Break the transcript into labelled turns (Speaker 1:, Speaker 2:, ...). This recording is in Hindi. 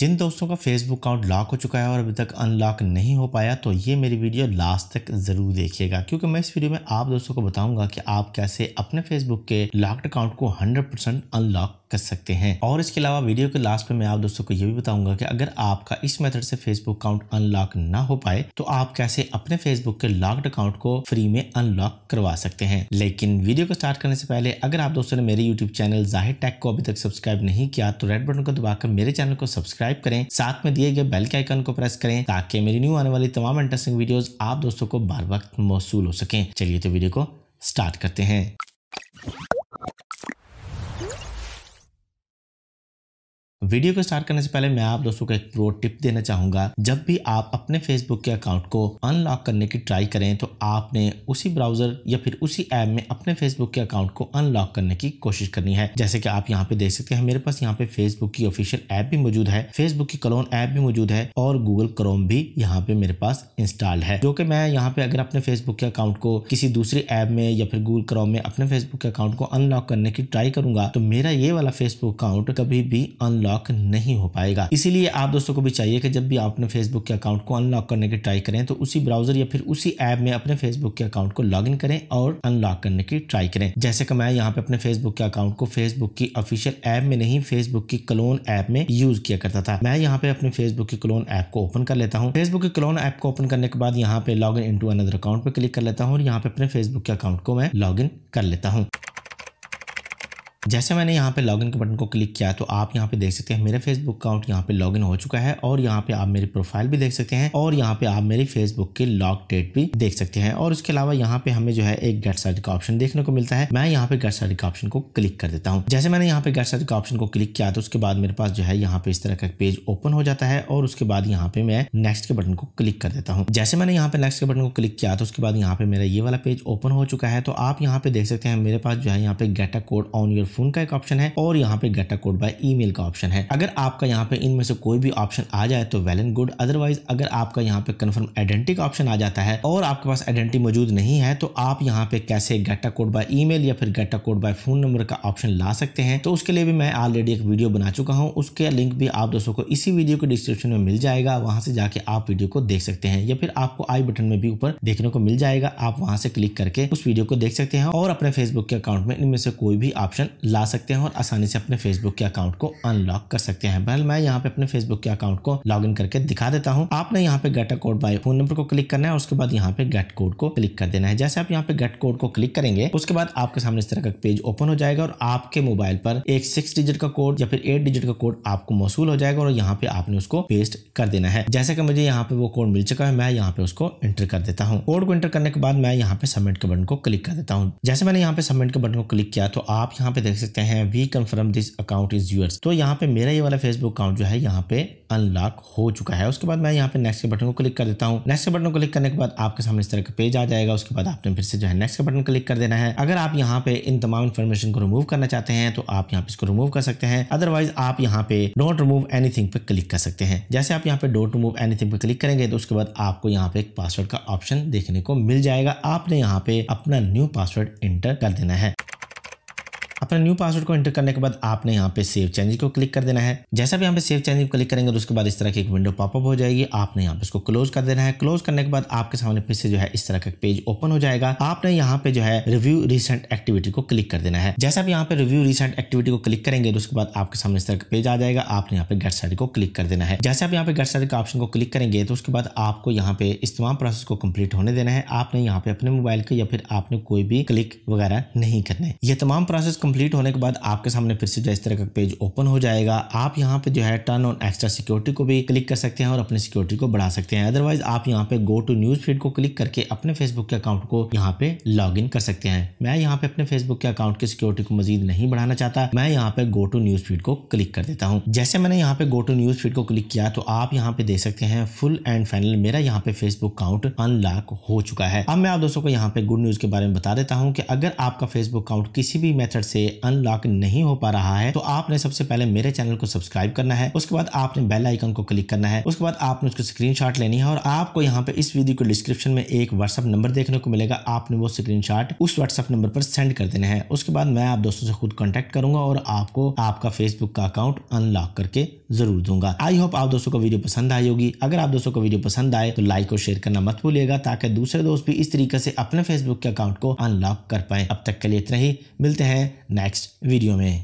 Speaker 1: जिन दोस्तों का फेसबुक अकाउंट लॉक हो चुका है और अभी तक अनलॉक नहीं हो पाया तो ये मेरी वीडियो लास्ट तक ज़रूर देखिएगा क्योंकि मैं इस वीडियो में आप दोस्तों को बताऊंगा कि आप कैसे अपने फेसबुक के लॉक्ड अकाउंट को 100% अनलॉक कर सकते हैं और इसके अलावा वीडियो के लास्ट में मैं आप दोस्तों को ये भी बताऊंगा कि अगर आपका इस मेथड से फेसबुक अकाउंट अनलॉक ना हो पाए तो आप कैसे अपने फेसबुक के लॉक्ड अकाउंट को फ्री में अनलॉक करवा सकते हैं लेकिन वीडियो को स्टार्ट करने से पहले अगर आप दोस्तों ने मेरे यूट्यूब चैनल जाहिर टैक को अभी तक सब्सक्राइब नहीं किया तो रेड बटन को दबाकर मेरे चैनल को सब्सक्राइब करें साथ में दिए गए बेल के आइकन को प्रेस करें ताकि मेरी न्यू आने वाली तमाम इंटरेस्टिंग वीडियो आप दोस्तों को बार वक्त मौसू हो सके चलिए तो वीडियो को स्टार्ट करते हैं वीडियो को स्टार्ट करने से पहले मैं आप दोस्तों को एक प्रो टिप देना चाहूंगा जब भी आप अपने फेसबुक के अकाउंट को अनलॉक करने की ट्राई करें तो आपने उसी ब्राउजर या फिर उसी ऐप में अपने फेसबुक के अकाउंट को अनलॉक करने की कोशिश करनी है जैसे कि आप यहाँ पे देख सकते हैं मेरे पास यहाँ पे फेसबुक की ऑफिशियल ऐप भी मौजूद है फेसबुक की कलोन ऐप भी मौजूद है और गूगल क्रोम भी यहाँ पे मेरे पास इंस्टॉल है जो कि मैं यहाँ पे अगर अपने फेसबुक के अकाउंट को किसी दूसरी ऐप में या फिर गूगल क्रोम में अपने फेसबुक के अकाउंट को अनलॉक करने की ट्राई करूंगा तो मेरा ये वाला फेसबुक अकाउंट कभी भी अनलॉक अनलॉक नहीं हो पाएगा इसीलिए आप दोस्तों को भी चाहिए कि जब भी आप अपने फेसबुक के अकाउंट को अनलॉक करने की ट्राई करें तो उसी ब्राउजर या फिर उसी ऐप में अपने फेसबुक के अकाउंट को लॉग करें और अनलॉक करने की ट्राई करें जैसे कि मैं यहाँ पे अपने फेसबुक के अकाउंट को फेसबुक की ऑफिशियल ऐप में नहीं फेसबुक की क्लोन ऐप में यूज किया करता था मैं यहाँ पे अपने फेसबुक की क्लोन ऐप को ओपन कर लेता हूँ फेसबुक की क्लोन ऐप को ओपन करने के बाद यहाँ पे log in into another account पे क्लिक कर लेता हूँ और यहाँ पे अपने फेसबुक के अकाउंट को मैं लॉग इन कर लेता हूँ जैसे मैंने यहाँ पे लॉगिन के बटन को क्लिक किया तो आप यहाँ पे देख सकते हैं मेरा फेसबुक अकाउंट यहाँ पे लॉगिन हो चुका है और यहाँ पे आप मेरी प्रोफाइल भी देख सकते हैं और यहाँ पे आप मेरी फेसबुक के लॉक डेट भी देख सकते हैं और उसके अलावा यहाँ पे हमें जो है एक गेट सर्ट का ऑप्शन देखने को मिलता है मैं यहाँ पे गेट सर्ट का ऑप्शन को क्लिक कर देता हूँ जैसे मैंने यहाँ पे गेट सर्ट का ऑप्शन को क्लिक किया तो उसके बाद मेरे पास जो है यहाँ पे इस तरह का पेज ओपन हो जाता है और उसके बाद यहाँ पे मैं नेक्स्ट के बटन को क्लिक कर देता हूँ जैसे मैंने यहाँ पे नेक्स्ट के बटन को क्लिक किया तो उसके बाद यहाँ पे मेरा ये वाला पेज ओपन हो चुका है तो आप यहाँ पे देख सकते हैं मेरे पास जो है यहाँ पे get a code on your phone का एक ऑप्शन है और यहाँ पे get a code by email का ऑप्शन है अगर आपका यहाँ पे इनमें से कोई भी ऑप्शन आ जाए तो वेल एंड गुड अदरवाइज अगर आपका यहाँ पे कन्फर्म आइडेंटिटी का ऑप्शन आ जाता है और आपके पास आइडेंटिटी मौजूद नहीं है तो आप यहाँ पे कैसे गेटा कोड बाय ई या फिर get a code by phone number का ऑप्शन ला सकते हैं तो उसके लिए भी मैं ऑलरेडी एक वीडियो बना चुका हूँ उसके लिंक भी आप दोस्तों को इसी वीडियो के डिस्क्रिप्शन में मिल जाएगा वहां से जाके आप वीडियो को देख सकते हैं या फिर आपको आई बटन में भी ऊपर देखने को मिल जाएगा आप वहां से क्लिक करके उस वीडियो को देख सकते हैं और अपने फेसबुक के अकाउंट में इनमें से कोई भी ऑप्शन ला सकते हैं और आसानी से अपने फेसबुक के अकाउंट को अनलॉक कर सकते हैं बहल मैं यहाँ पे अपने फेसबुक के अकाउंट को लॉग करके दिखा देता हूँ आपने यहाँ पे get a code by phone number को क्लिक करना है उसके बाद यहाँ पे गेट कोड को क्लिक कर देना है जैसे आप यहाँ पे गेट कोड को क्लिक करेंगे उसके बाद आपके सामने इस तरह का पेज ओपन हो जाएगा और आपके मोबाइल पर एक सिक्स डिजिट का कोड या फिर एट डिजिट का कोड आपको मौसू हो जाएगा और यहाँ पे आपने उसको पेस्ट कर देना है जैसे कि मुझे यहाँ पे वो कोड मिल चुका है मैं यहाँ पे उसको एंटर कर देता हूँ कोड को एंटर करने के बाद मैं यहाँ पे सबमिट के बटन को क्लिक कर देता हूँ जैसे मैंने यहाँ पे सबमिट के बटन को क्लिक किया तो आप यहाँ पे देख सकते हैं we confirm this account is yours तो यहाँ पे मेरा ये वाला फेसबुक अकाउंट जो है यहाँ पे अनलॉक हो चुका है उसके बाद मैं यहाँ पे नेक्स्ट के बटन को क्लिक कर देता हूँ नेक्स्ट के बटन को क्लिक करने के बाद आपके सामने इस तरह का पेज आ जाएगा उसके बाद आपने फिर से जो है नेक्स्ट के बटन क्लिक कर देना है अगर आप यहाँ पे इन तमाम इन्फॉर्मेशन को रिमूव करना चाहते हैं तो आप यहाँ पे इसको रिमूव कर सकते हैं अदरवाइज आप यहाँ पे डोंट रिमूव एनीथिंग पे क्लिक कर सकते हैं जैसे आप यहाँ पे डोंट रिमूव एनीथिंग पे क्लिक करेंगे तो उसके बाद आपको यहाँ पे एक पासवर्ड का ऑप्शन देखने को मिल जाएगा आपने यहाँ पे अपना न्यू पासवर्ड एंटर कर देना है अपना न्यू पासवर्ड को एंटर करने के बाद आपने यहाँ पे सेव चेंज को क्लिक कर देना है जैसा भी यहाँ पे सेव चेंज को क्लिक करेंगे तो उसके बाद इस तरह की एक विंडो पॉपअप हो जाएगी आपने यहाँ पे इसको क्लोज कर देना है क्लोज करने के बाद आपके सामने फिर से जो है इस तरह का पेज ओपन हो जाएगा आपने यहाँ पे जो है रिव्यू रिसेंट एक्टिविटी को क्लिक कर देना है जैसा भी यहाँ पे रिव्यू रिसेंट एक्टिविटी को क्लिक करेंगे तो उसके बाद आपके सामने इस तरह का पेज आ जाएगा आपने यहाँ पे गेट साइड को क्लिक कर देना है जैसे आप यहाँ पे गेट साइड के ऑप्शन को क्लिक करेंगे तो उसके बाद आपको यहाँ पे इस तमाम प्रोसेस को कम्प्लीट होने देना है आपने यहाँ पे अपने मोबाइल के या फिर आपने कोई भी क्लिक वगैरह नहीं करना है ये तमाम प्रोसेस कंप्लीट होने के बाद आपके सामने फिर से जो इस तरह का पेज ओपन हो जाएगा आप यहाँ पे जो है टर्न ऑन एक्स्ट्रा सिक्योरिटी को भी क्लिक कर सकते हैं और अपनी सिक्योरिटी को बढ़ा सकते हैं अदरवाइज आप यहाँ पे गो टू न्यूज फीड को क्लिक करके अपने फेसबुक के अकाउंट को यहाँ पे लॉग इन कर सकते हैं मैं यहाँ पे अपने फेसबुक के अकाउंट की सिक्योरिटी को मजीद नहीं बढ़ाना चाहता मैं यहाँ पे गो टू न्यूज फीड को क्लिक कर देता हूँ जैसे मैंने यहाँ पे गो टू न्यूज फीड को क्लिक किया तो आप यहाँ पे देख सकते हैं फुल एंड फाइनल मेरा यहाँ पे फेसबुक अकाउंट अनलॉक हो चुका है अब मैं आप दोस्तों को यहाँ पे गुड न्यूज के बारे में बता देता हूँ कि अगर आपका फेसबुक अकाउंट किसी भी मेथड से से अनलॉक नहीं हो पा रहा है तो आपने सबसे पहले मेरे चैनल को सब्सक्राइब करना है उसके बाद आपने बेल आइकन को क्लिक करना है उसके बाद आपने उसको स्क्रीनशॉट लेनी है और आपको यहाँ पे इस वीडियो को डिस्क्रिप्शन में एक व्हाट्सअप नंबर देखने को मिलेगा आपने वो स्क्रीनशॉट उस व्हाट्सअप नंबर पर सेंड कर देना है उसके बाद मैं आप दोस्तों से खुद कॉन्टेक्ट करूंगा और आपको आपका फेसबुक का अकाउंट अनलॉक करके जरूर दूंगा आई होप आप दोस्तों को वीडियो पसंद आई होगी अगर आप दोस्तों को वीडियो पसंद आए तो लाइक और शेयर करना मत भूलिएगा ताकि दूसरे दोस्त भी इस तरीके से अपने फेसबुक के अकाउंट को अनलॉक कर पाए अब तक के लिए इतना ही मिलते हैं नेक्स्ट वीडियो में